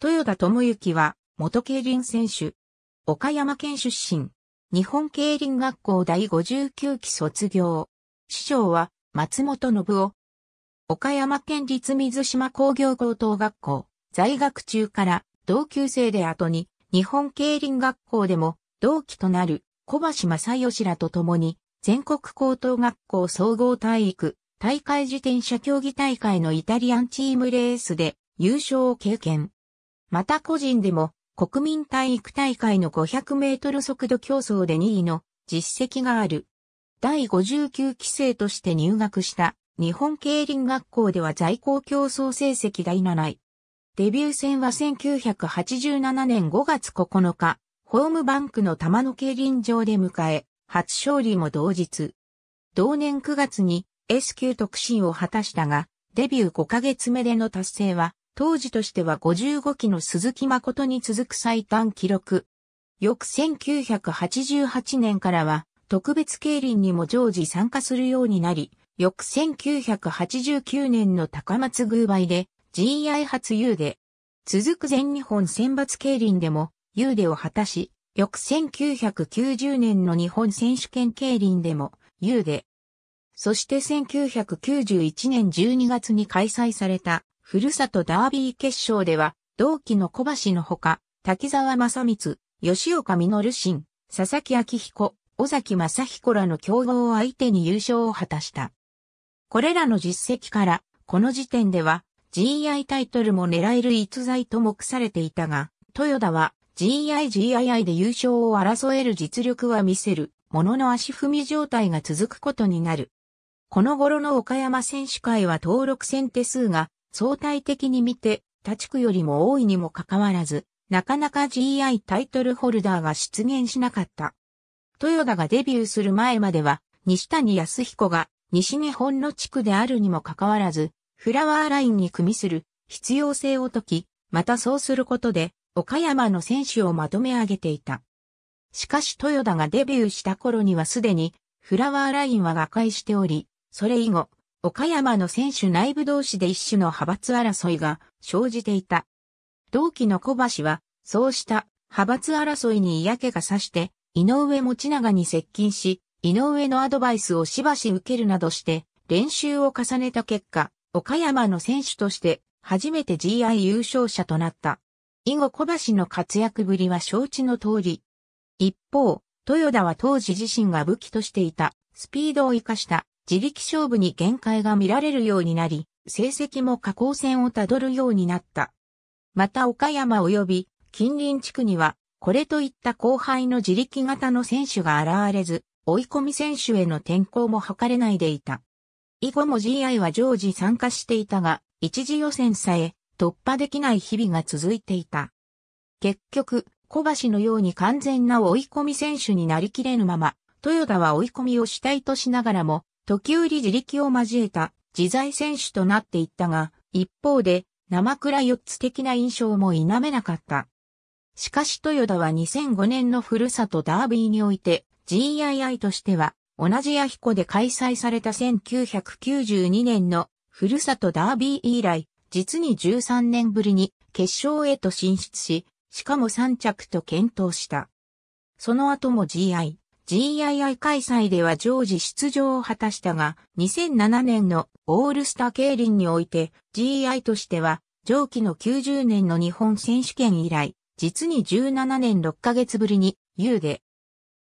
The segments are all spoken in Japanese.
豊田智之は、元競輪選手。岡山県出身。日本競輪学校第59期卒業。師匠は、松本信夫。岡山県立水島工業高等学校、在学中から同級生で後に、日本競輪学校でも同期となる小橋正義らと共に、全国高等学校総合体育、大会自転車競技大会のイタリアンチームレースで優勝を経験。また個人でも国民体育大会の500メートル速度競争で2位の実績がある。第59期生として入学した日本競輪学校では在校競争成績が7位。デビュー戦は1987年5月9日、ホームバンクの玉野競輪場で迎え、初勝利も同日。同年9月に S 級特進を果たしたが、デビュー5ヶ月目での達成は当時としては55期の鈴木誠に続く最短記録。翌1988年からは特別競輪にも常時参加するようになり、翌1989年の高松偶杯で GI 初優で、続く全日本選抜競輪でも優でを果たし、翌1990年の日本選手権競輪でも優で、そして1991年12月に開催されたふるさとダービー決勝では、同期の小橋のほか、滝沢正光、吉岡実新、佐々木明彦、尾崎正彦らの競合を相手に優勝を果たした。これらの実績から、この時点では GI タイトルも狙える逸材と目されていたが、豊田は GIGII で優勝を争える実力は見せる、ものの足踏み状態が続くことになる。この頃の岡山選手会は登録選手数が相対的に見て、他地区よりも多いにもかかわらず、なかなか GI タイトルホルダーが出現しなかった。豊田がデビューする前までは、西谷康彦が西日本の地区であるにもかかわらず、フラワーラインに組みする必要性を解き、またそうすることで、岡山の選手をまとめ上げていた。しかし豊田がデビューした頃にはすでに、フラワーラインは瓦解しており、それ以後、岡山の選手内部同士で一種の派閥争いが生じていた。同期の小橋は、そうした派閥争いに嫌気がさして、井上持長に接近し、井上のアドバイスをしばし受けるなどして、練習を重ねた結果、岡山の選手として初めて GI 優勝者となった。以後小橋の活躍ぶりは承知の通り。一方、豊田は当時自身が武器としていたスピードを活かした自力勝負に限界が見られるようになり、成績も下降線をたどるようになった。また岡山及び近隣地区には、これといった後輩の自力型の選手が現れず、追い込み選手への転向も図れないでいた。以後も GI は常時参加していたが、一次予選さえ突破できない日々が続いていた。結局、小橋のように完全な追い込み選手になりきれぬまま、豊田は追い込みを主体としながらも、時折自力を交えた自在選手となっていったが、一方で、生倉四つ的な印象も否めなかった。しかし豊田は2005年のふるさとダービーにおいて、GII としては、同じ弥彦で開催された1992年のふるさとダービー以来、実に13年ぶりに決勝へと進出し、しかも3着と検討した。その後も GI、GII 開催では常時出場を果たしたが、2007年のオールスター競輪において GI としては、上記の90年の日本選手権以来、実に17年6ヶ月ぶりに U で。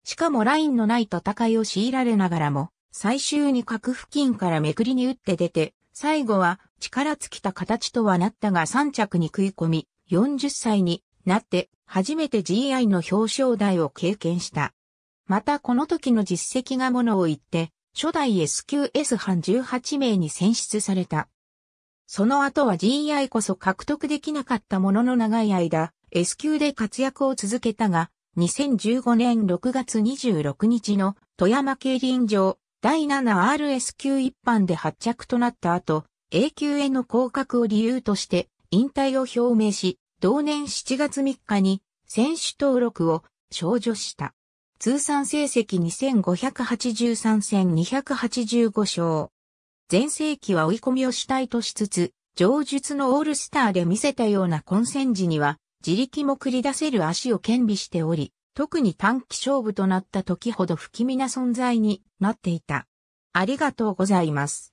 しかもラインのない戦いを強いられながらも、最終に核付近からめくりに打って出て、最後は力尽きた形とはなったが3着に食い込み、40歳になって初めて GI の表彰台を経験した。またこの時の実績がものを言って、初代 SQS 班18名に選出された。その後は GI こそ獲得できなかったものの長い間、S 級で活躍を続けたが、2015年6月26日の富山競輪場第 7RS 級一般で発着となった後、A 級への降格を理由として引退を表明し、同年7月3日に選手登録を少女した。通算成績2583戦285勝。前世紀は追い込みを主体としつつ、上述のオールスターで見せたような混戦時には、自力も繰り出せる足を兼備しており、特に短期勝負となった時ほど不気味な存在になっていた。ありがとうございます。